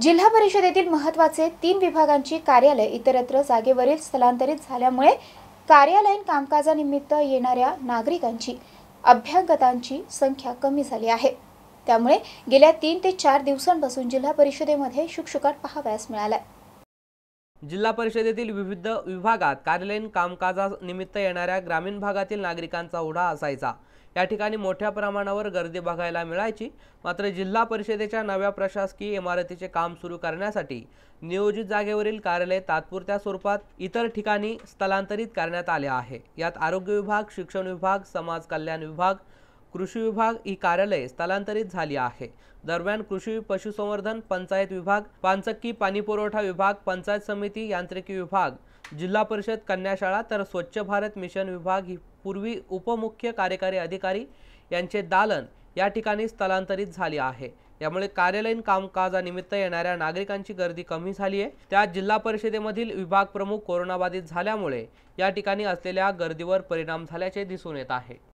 जिल्हा परिषदेतील महत्वाचे तीन विभागांची कार्यालय इतरत्र जागेवरील स्थलांतरित झाल्यामुळे कार्यालयीन कामकाजानिमित्त येणाऱ्या नागरिकांची अभ्यागतांची संख्या कमी झाली आहे त्यामुळे गेल्या तीन ते चार दिवसांपासून जिल्हा परिषदेमध्ये शुकशुकाट मिळाला आहे जिल्हा परिषदेतील विविध विभागात कार्यालयीन कामकाजानिमित्त येणाऱ्या ग्रामीण भागातील नागरिकांचा ओढा असायचा या ठिकाणी मोठ्या प्रमाणावर गर्दी बघायला मिळायची मात्र जिल्हा परिषदेच्या नव्या प्रशासकीय इमारतीचे काम सुरू करण्यासाठी नियोजित जागेवरील कार्यालय तात्पुरत्या स्वरूपात इतर ठिकाणी स्थलांतरित करण्यात आले आहे यात आरोग्य विभाग शिक्षण विभाग समाज कल्याण विभाग कृषी विभाग ही कार्यालय स्थलांतरित झाली आहे दरम्यान कृषी पशुसंवर्धन पंचायत विभाग पानचक्की पाणीपुरवठा विभाग पंचायत समिती यांत्रिकी विभाग जिल्हा परिषद कन्याशाळा तर स्वच्छ भारत मिशन विभाग ही पूर्वी उपमुख्य कार्यकारी अधिकारी यांचे दालन या ठिकाणी स्थलांतरित झाले आहे यामुळे कार्यालयीन कामकाजानिमित्त येणाऱ्या नागरिकांची गर्दी कमी झाली आहे त्या जिल्हा परिषदेमधील विभाग प्रमुख कोरोनाबाधित झाल्यामुळे या ठिकाणी असलेल्या गर्दीवर परिणाम झाल्याचे दिसून येत आहे